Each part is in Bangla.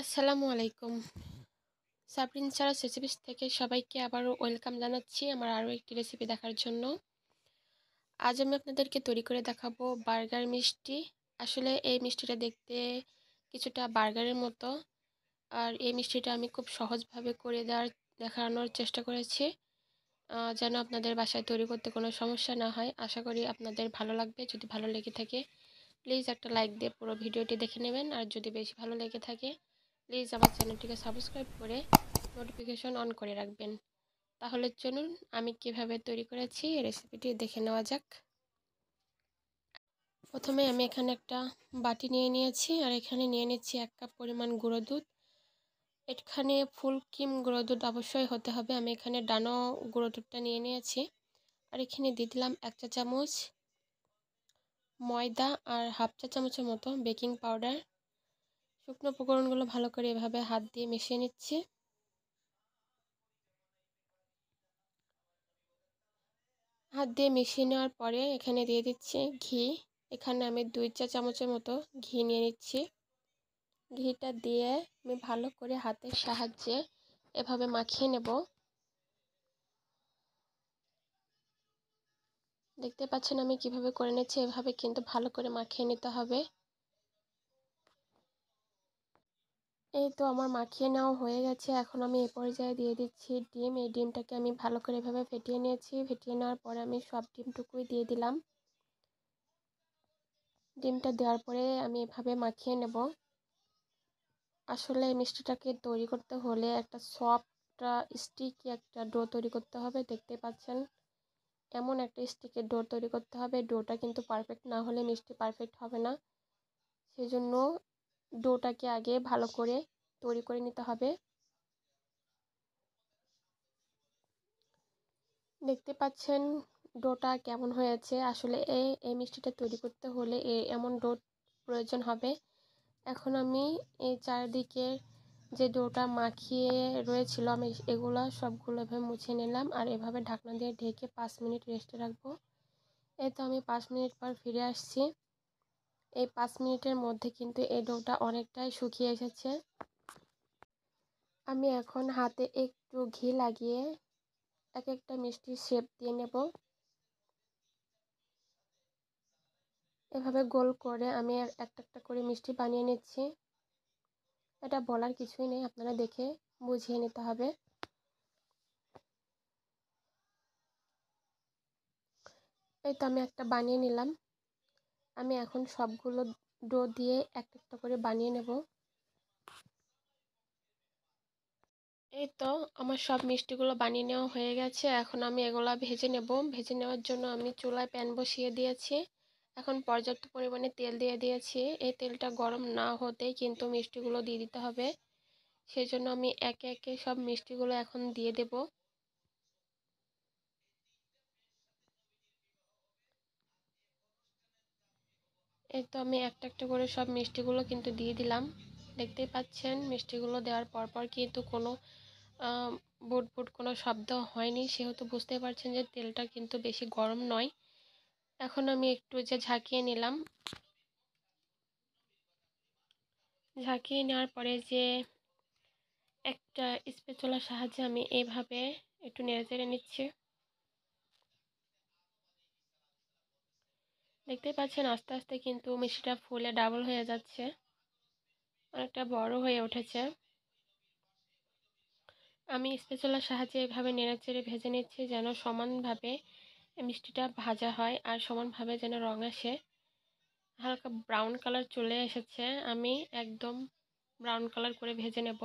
আসসালামু আলাইকুম সাবরিন সারা রেসিপিস থেকে সবাইকে আবারও ওয়েলকাম জানাচ্ছি আমার আরও একটি রেসিপি দেখার জন্য আজ আমি আপনাদেরকে তৈরি করে দেখাবো বার্গার মিষ্টি আসলে এই মিষ্টিটা দেখতে কিছুটা বার্গারের মতো আর এই মিষ্টিটা আমি খুব সহজভাবে করে দেওয়ার দেখানোর চেষ্টা করেছি যেন আপনাদের বাসায় তৈরি করতে কোনো সমস্যা না হয় আশা করি আপনাদের ভালো লাগবে যদি ভালো লেগে থাকে প্লিজ একটা লাইক দিয়ে পুরো ভিডিওটি দেখে নেবেন আর যদি বেশি ভালো লেগে থাকে প্লিজ আমার চ্যানেলটিকে সাবস্ক্রাইব করে নোটিফিকেশন অন করে রাখবেন তাহলে চলুন আমি কিভাবে তৈরি করেছি রেসিপিটি দেখে নেওয়া যাক প্রথমে আমি এখানে একটা বাটি নিয়ে নিয়েছি আর এখানে নিয়ে নিচ্ছি এক কাপ পরিমাণ গুঁড়ো দুধ এখানে ফুল ক্রিম গুঁড়ো দুধ অবশ্যই হতে হবে আমি এখানে ডানো গুঁড়ো দুধটা নিয়ে নিয়েছি আর এখানে দিয়ে দিলাম এক চা চামচ ময়দা আর হাফ চা চামচের মতো বেকিং পাউডার শুকনো উপকরণগুলো ভালো করে এভাবে হাত দিয়ে মিশিয়ে নিচ্ছি হাত দিয়ে মিশিয়ে নেওয়ার পরে এখানে দিয়ে দিচ্ছি ঘি এখানে আমি দুই চা চামচের মতো ঘি নিয়ে নিচ্ছি ঘিটা দিয়ে আমি ভালো করে হাতের সাহায্যে এভাবে মাখিয়ে নেব দেখতে পাচ্ছেন আমি কিভাবে করে নিচ্ছি এভাবে কিন্তু ভালো করে মাখিয়ে নিতে হবে এই তো আমার মাখিয়ে নেওয়া হয়ে গেছে এখন আমি এ পর্যায়ে দিয়ে দিচ্ছি ডিম এই ডিমটাকে আমি ভালো করে এভাবে ফেটিয়ে নিয়েছি ফেটিয়ে নেওয়ার পরে আমি সব ডিমটুকুই দিয়ে দিলাম ডিমটা দেওয়ার পরে আমি এভাবে মাখিয়ে নেব আসলে মিষ্টিটাকে তৈরি করতে হলে একটা সফট স্টিকি একটা ডো তৈরি করতে হবে দেখতে পাচ্ছেন এমন একটা স্টিকের ডো তৈরি করতে হবে ডোটা কিন্তু পারফেক্ট না হলে মিষ্টি পারফেক্ট হবে না সেজন্য ডোটাকে আগে ভালো করে তৈরি করে নিতে হবে দেখতে পাচ্ছেন ডোটা কেমন হয়েছে আসলে এই এই মিষ্টিটা তৈরি করতে হলে এ এমন ডো প্রয়োজন হবে এখন আমি এই চারদিকে যে ডোটা মাখিয়ে রয়েছিল আমি এগুলো সবগুলো এভাবে মুছে নিলাম আর এভাবে ঢাকনা দিয়ে ঢেকে পাঁচ মিনিট রেস্টে রাখবো এই তো আমি পাঁচ মিনিট পর ফিরে আসছি এই পাঁচ মিনিটের মধ্যে কিন্তু এই ডোটা অনেকটাই শুকিয়ে এসেছে আমি এখন হাতে একটু ঘি লাগিয়ে এক একটা মিষ্টির শেপ দিয়ে নেব এভাবে গোল করে আমি একটা একটা করে মিষ্টি বানিয়ে নিচ্ছি এটা বলার কিছুই নেই আপনারা দেখে বুঝিয়ে নিতে হবে এই তো আমি একটা বানিয়ে নিলাম আমি এখন সবগুলো ডো দিয়ে এক একটা করে বানিয়ে নেব এই তো আমার সব মিষ্টিগুলো বানিয়ে নেওয়া হয়ে গেছে এখন আমি এগুলা ভেজে নেব ভেজে নেওয়ার জন্য আমি চুলায় প্যান বসিয়ে দিয়েছি এখন পর্যাপ্ত পরিমাণে তেল দিয়ে দিয়েছি এই তেলটা গরম না হতেই কিন্তু মিষ্টিগুলো দিয়ে দিতে হবে সেই জন্য আমি একে একে সব মিষ্টিগুলো এখন দিয়ে দেবো এই তো আমি একটা একটা করে সব মিষ্টিগুলো কিন্তু দিয়ে দিলাম দেখতেই পাচ্ছেন মিষ্টিগুলো দেওয়ার পর পর কিন্তু কোনো বুট বুট কোনো শব্দ হয়নি সেহেতু বুঝতে পারছেন যে তেলটা কিন্তু বেশি গরম নয় এখন আমি একটু যে ঝাঁকিয়ে নিলাম ঝাঁকিয়ে নেওয়ার পরে যে একটা স্পেচলার সাহায্যে আমি এইভাবে একটু নেড়ে চেড়ে নিচ্ছি দেখতে পাচ্ছেন আস্তে আস্তে কিন্তু মিষ্টিটা ফুলে ডাবল হয়ে যাচ্ছে অনেকটা বড় হয়ে উঠেছে আমি স্পেশালার সাহায্যে এভাবে নেড়েচেড়ে ভেজে নিচ্ছি যেন সমানভাবে মিষ্টিটা ভাজা হয় আর সমানভাবে যেন রং আসে হালকা ব্রাউন কালার চলে এসেছে আমি একদম ব্রাউন কালার করে ভেজে নেব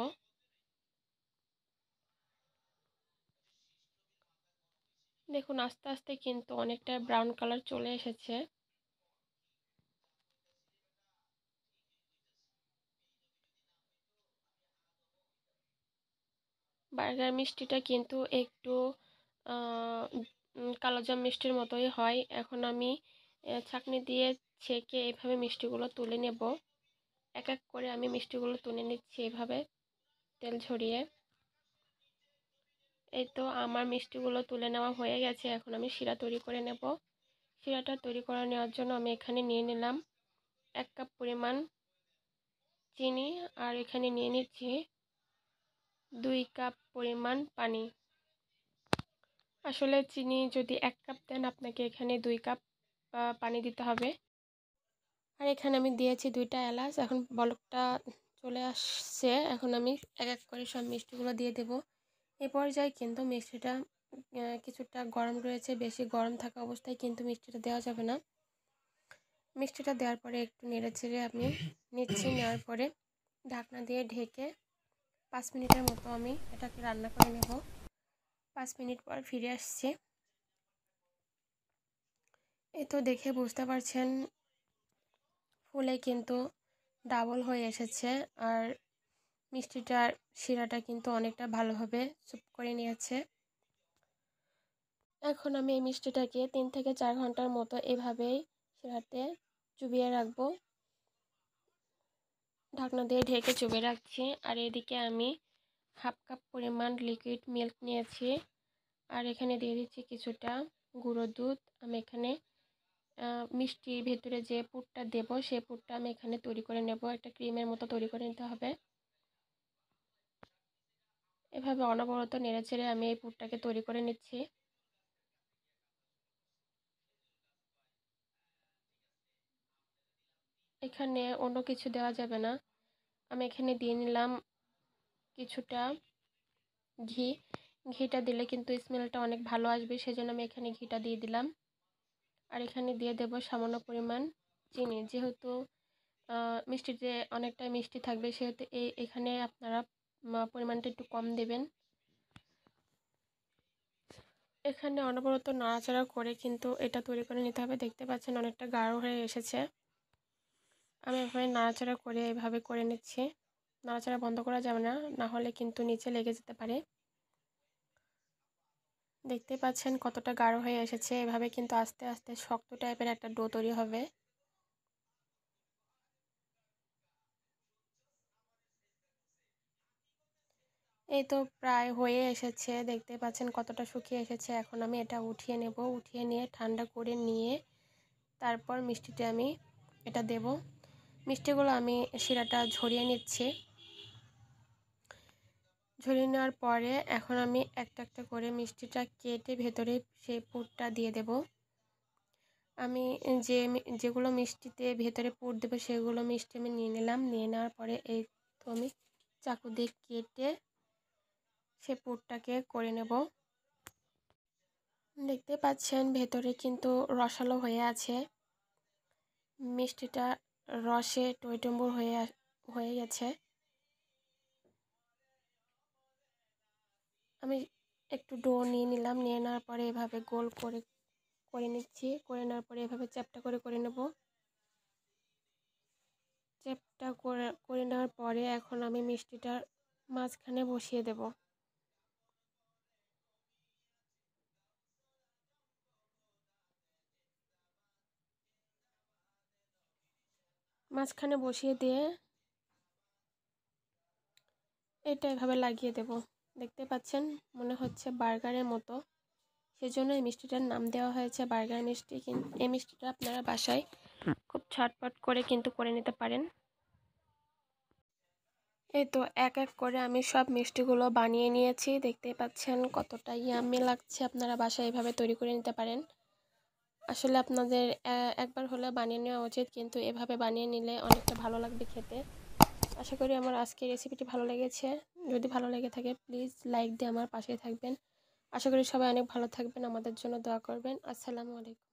দেখুন আস্তে আস্তে কিন্তু অনেকটা ব্রাউন কালার চলে এসেছে বার্গার মিষ্টিটা কিন্তু একটু কালোজাম মিষ্টির মতোই হয় এখন আমি ছাকনি দিয়ে ছেঁকে এভাবে মিষ্টিগুলো তুলে নেব এক এক করে আমি মিষ্টিগুলো তুলে নিচ্ছি এভাবে তেল ঝরিয়ে এই তো আমার মিষ্টিগুলো তুলে নেওয়া হয়ে গেছে এখন আমি শিরা তৈরি করে নেব শিরাটা তৈরি করে নেওয়ার জন্য আমি এখানে নিয়ে নিলাম এক কাপ পরিমাণ চিনি আর এখানে নিয়ে নিচ্ছি দুই কাপ পরিমাণ পানি আসলে চিনি যদি এক কাপ দেন আপনাকে এখানে দুই কাপ পানি দিতে হবে আর এখানে আমি দিয়েছি দুইটা এলাচ এখন বলকটা চলে আসছে এখন আমি এক এক করে সব মিষ্টিগুলো দিয়ে দেব এ পর্যায়ে কিন্তু মিষ্টিটা কিছুটা গরম রয়েছে বেশি গরম থাকা অবস্থায় কিন্তু মিষ্টিটা দেওয়া যাবে না মিষ্টিটা দেওয়ার পরে একটু নেড়ে চেড়ে আমি নিচ্ছি নেওয়ার পরে ঢাকনা দিয়ে ঢেকে পাঁচ মিনিটের মতো আমি এটাকে রান্না করে নেব পাঁচ মিনিট পর ফিরে আসছে এ তো দেখে বুঝতে পারছেন ফুলে কিন্তু ডাবল হয়ে এসেছে আর মিষ্টিটার শিরাটা কিন্তু অনেকটা ভালোভাবে চুপ করে নিয়েছে এখন আমি এই মিষ্টিটাকে তিন থেকে চার ঘন্টার মতো এভাবেই শিরাতে চুবিয়ে রাখবো ঢাকনা দিয়ে ঢেকে চুবে রাখছি আর এদিকে আমি হাফ কাপ পরিমাণ লিকুইড মিল্ক নিয়েছি আর এখানে দিয়ে দিচ্ছি কিছুটা গুঁড়ো দুধ আমি এখানে মিষ্টির ভেতরে যে পুরটা দেব সেই পুরটা আমি এখানে তৈরি করে নেব একটা ক্রিমের মতো তৈরি করে নিতে হবে এভাবে অনবরত নেড়ে ছেড়ে আমি এই পুরটাকে তৈরি করে নিচ্ছি এখানে অন্য কিছু দেওয়া যাবে না আমি এখানে দিয়ে নিলাম কিছুটা ঘি ঘিটা দিলে কিন্তু স্মেলটা অনেক ভালো আসবে সেজন্য আমি এখানে ঘিটা দিয়ে দিলাম আর এখানে দিয়ে দেব সামান্য পরিমাণ চিনি যেহেতু মিষ্টিতে অনেকটাই মিষ্টি থাকবে সেহেতু এই এখানে আপনারা পরিমাণটা একটু কম দেবেন এখানে অনবরত নাড়াচাড়া করে কিন্তু এটা তৈরি করে নিতে হবে দেখতে পাচ্ছেন অনেকটা গাঢ় হয়ে এসেছে আমি এভাবে নাড়াচাড়া করে এভাবে করে নিচ্ছি নাড়াচাড়া বন্ধ করা যাবে না না হলে কিন্তু নিচে লেগে যেতে পারে দেখতে পাচ্ছেন কতটা গাঢ় হয়ে এসেছে এভাবে কিন্তু আস্তে আস্তে শক্ত টাইপের একটা ডো তৈরি হবে এই তো প্রায় হয়ে এসেছে দেখতে পাচ্ছেন কতটা শুকিয়ে এসেছে এখন আমি এটা উঠিয়ে নেব উঠিয়ে নিয়ে ঠান্ডা করে নিয়ে তারপর মিষ্টিটা আমি এটা দেবো মিষ্টিগুলো আমি শিরাটা ঝরিয়ে নিচ্ছি ঝরিয়ে নেওয়ার পরে এখন আমি একটা একটা করে মিষ্টিটা কেটে ভেতরে সেই পুরটা দিয়ে দেব আমি যে যেগুলো মিষ্টিতে ভেতরে পুর দেবো সেগুলো মিষ্টি আমি নিয়ে নিলাম নিয়ে নেওয়ার পরে এই তো আমি চাকু দিয়ে কেটে সে পুরটাকে করে নেব দেখতে পাচ্ছেন ভেতরে কিন্তু রসালো হয়ে আছে মিষ্টিটা রসে টয়টম্বর হয়ে হয়ে গেছে আমি একটু ডো নিয়ে নিলাম নিয়ে নেওয়ার পরে এভাবে গোল করে করে নিচ্ছি করে নেওয়ার পরে এভাবে চ্যাপটা করে করে নেব চ্যাপটা করে করে নেওয়ার পরে এখন আমি মিষ্টিটার মাঝখানে বসিয়ে দেবো মাঝখানে বসিয়ে দিয়ে এটা এভাবে লাগিয়ে দেব দেখতে পাচ্ছেন মনে হচ্ছে বার্গারের মতো সেজন্য এই মিষ্টিটার নাম দেওয়া হয়েছে বার্গার মিষ্টি এই মিষ্টিটা আপনারা বাসায় খুব ছটপট করে কিন্তু করে নিতে পারেন এই তো এক এক করে আমি সব মিষ্টিগুলো বানিয়ে নিয়েছি দেখতেই পাচ্ছেন কতটা ইয়ামি লাগছে আপনারা বাসায় এভাবে তৈরি করে নিতে পারেন আসলে আপনাদের একবার হলে বানিয়ে নেওয়া উচিত কিন্তু এভাবে বানিয়ে নিলে অনেকটা ভালো লাগবে খেতে আশা করি আমার আজকে রেসিপিটি ভালো লেগেছে যদি ভালো লেগে থাকে প্লিজ লাইক দিয়ে আমার পাশে থাকবেন আশা করি সবাই অনেক ভালো থাকবেন আমাদের জন্য দোয়া করবেন আসসালামু আলাইকুম